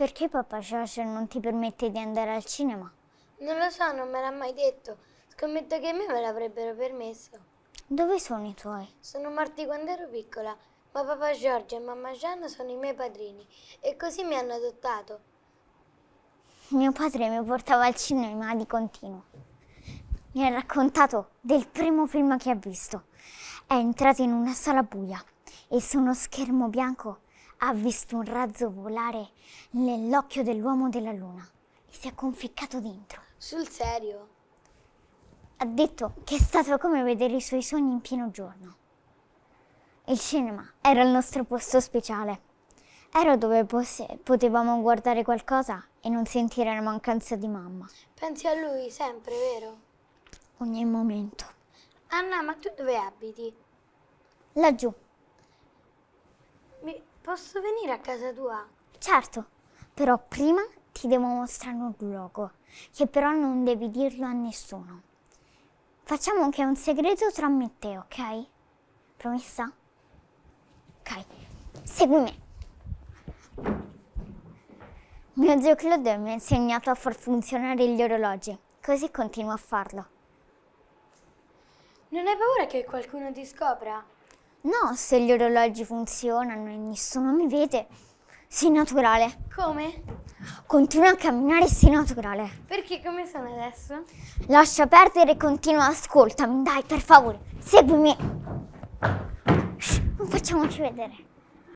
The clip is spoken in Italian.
Perché papà Sasha non ti permette di andare al cinema? Non lo so, non me l'ha mai detto. Scommetto che a me me l'avrebbero permesso. Dove sono i tuoi? Sono morti quando ero piccola, ma papà Giorgio e mamma Gianna sono i miei padrini e così mi hanno adottato. Mio padre mi portava al cinema di continuo. Mi ha raccontato del primo film che ha visto. È entrato in una sala buia e su uno schermo bianco ha visto un razzo volare nell'occhio dell'uomo della luna e si è conficcato dentro. Sul serio? Ha detto che è stato come vedere i suoi sogni in pieno giorno. Il cinema era il nostro posto speciale. Era dove potevamo guardare qualcosa e non sentire la mancanza di mamma. Pensi a lui sempre, vero? Ogni momento. Anna, ma tu dove abiti? Laggiù. Mi... Posso venire a casa tua? Certo, però prima ti devo mostrare un luogo, che però non devi dirlo a nessuno. Facciamo che è un segreto tra me e te, ok? Promessa? Ok, segui me. Mio zio Claude mi ha insegnato a far funzionare gli orologi, così continuo a farlo. Non hai paura che qualcuno ti scopra? No, se gli orologi funzionano e nessuno mi vede, sei naturale. Come? Continua a camminare e sei naturale. Perché come sono adesso? Lascia perdere e continua, ascoltami, dai, per favore, seguimi. Shh, non facciamoci vedere.